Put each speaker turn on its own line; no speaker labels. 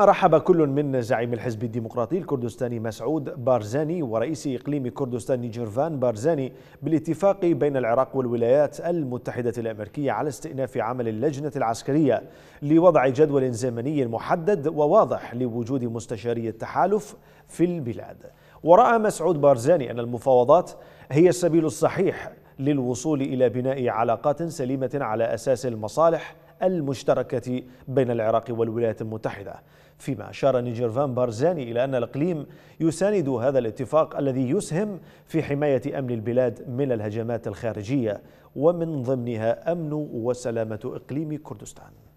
رحب كل من زعيم الحزب الديمقراطي الكردستاني مسعود بارزاني ورئيس إقليم كردستان نيجرفان بارزاني بالاتفاق بين العراق والولايات المتحدة الأمريكية على استئناف عمل اللجنة العسكرية لوضع جدول زمني محدد وواضح لوجود مستشاري التحالف في البلاد ورأى مسعود بارزاني أن المفاوضات هي السبيل الصحيح للوصول إلى بناء علاقات سليمة على أساس المصالح المشتركة بين العراق والولايات المتحدة فيما أشار نيجر فان بارزاني إلى أن الإقليم يساند هذا الاتفاق الذي يسهم في حماية أمن البلاد من الهجمات الخارجية ومن ضمنها أمن وسلامة إقليم كردستان